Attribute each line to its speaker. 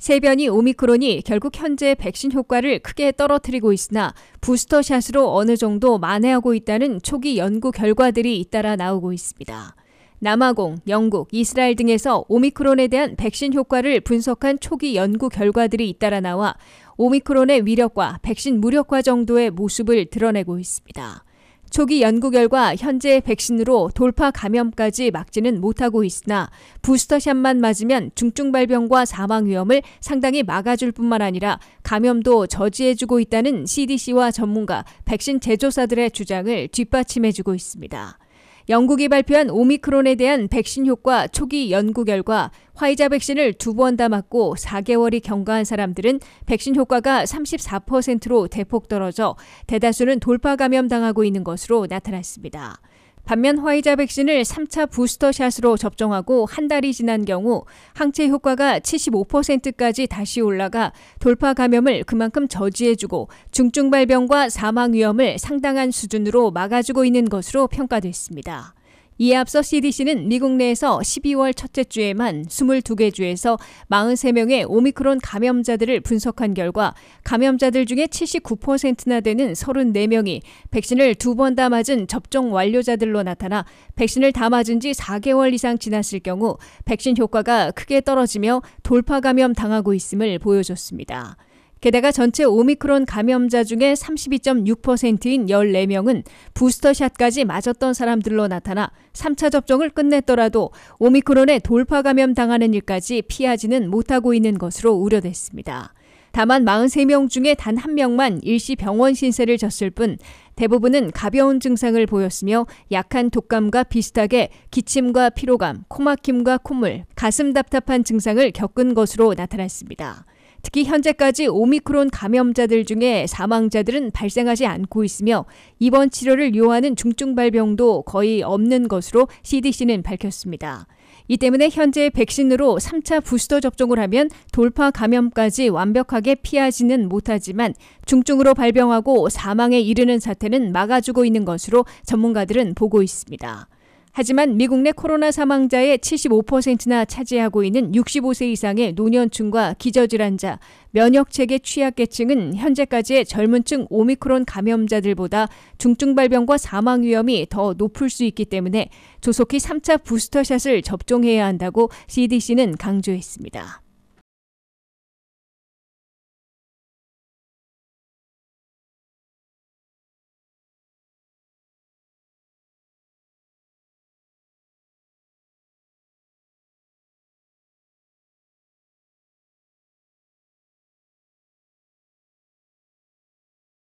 Speaker 1: 세 변이 오미크론이 결국 현재 백신 효과를 크게 떨어뜨리고 있으나 부스터샷으로 어느 정도 만회하고 있다는 초기 연구 결과들이 잇따라 나오고 있습니다. 남아공, 영국, 이스라엘 등에서 오미크론에 대한 백신 효과를 분석한 초기 연구 결과들이 잇따라 나와 오미크론의 위력과 백신 무력화 정도의 모습을 드러내고 있습니다. 초기 연구 결과 현재 백신으로 돌파 감염까지 막지는 못하고 있으나 부스터샷만 맞으면 중증 발병과 사망 위험을 상당히 막아줄 뿐만 아니라 감염도 저지해주고 있다는 CDC와 전문가, 백신 제조사들의 주장을 뒷받침해주고 있습니다. 영국이 발표한 오미크론에 대한 백신 효과 초기 연구 결과 화이자 백신을 두 번 다 맞고 4개월이 경과한 사람들은 백신 효과가 34%로 대폭 떨어져 대다수는 돌파 감염 당하고 있는 것으로 나타났습니다. 반면 화이자 백신을 3차 부스터샷으로 접종하고 한 달이 지난 경우 항체 효과가 75%까지 다시 올라가 돌파 감염을 그만큼 저지해주고 중증 발병과 사망 위험을 상당한 수준으로 막아주고 있는 것으로 평가됐습니다. 이에 앞서 CDC는 미국 내에서 12월 첫째 주에만 22개 주에서 43명의 오미크론 감염자들을 분석한 결과 감염자들 중에 79%나 되는 34명이 백신을 두 번 다 맞은 접종 완료자들로 나타나 백신을 다 맞은 지 4개월 이상 지났을 경우 백신 효과가 크게 떨어지며 돌파 감염 당하고 있음을 보여줬습니다. 게다가 전체 오미크론 감염자 중에 32.6%인 14명은 부스터샷까지 맞았던 사람들로 나타나 3차 접종을 끝냈더라도 오미크론에 돌파 감염 당하는 일까지 피하지는 못하고 있는 것으로 우려됐습니다. 다만 43명 중에 단 한 명만 일시 병원 신세를 졌을 뿐 대부분은 가벼운 증상을 보였으며 약한 독감과 비슷하게 기침과 피로감, 코막힘과 콧물, 가슴 답답한 증상을 겪은 것으로 나타났습니다. 특히 현재까지 오미크론 감염자들 중에 사망자들은 발생하지 않고 있으며 입원 치료를 요하는 중증 발병도 거의 없는 것으로 CDC는 밝혔습니다. 이 때문에 현재 백신으로 3차 부스터 접종을 하면 돌파 감염까지 완벽하게 피하지는 못하지만 중증으로 발병하고 사망에 이르는 사태는 막아주고 있는 것으로 전문가들은 보고 있습니다. 하지만 미국 내 코로나 사망자의 75%나 차지하고 있는 65세 이상의 노년층과 기저질환자, 면역체계 취약계층은 현재까지의 젊은층 오미크론 감염자들보다 중증 발병과 사망 위험이 더 높을 수 있기 때문에 조속히 3차 부스터샷을 접종해야 한다고 CDC는 강조했습니다.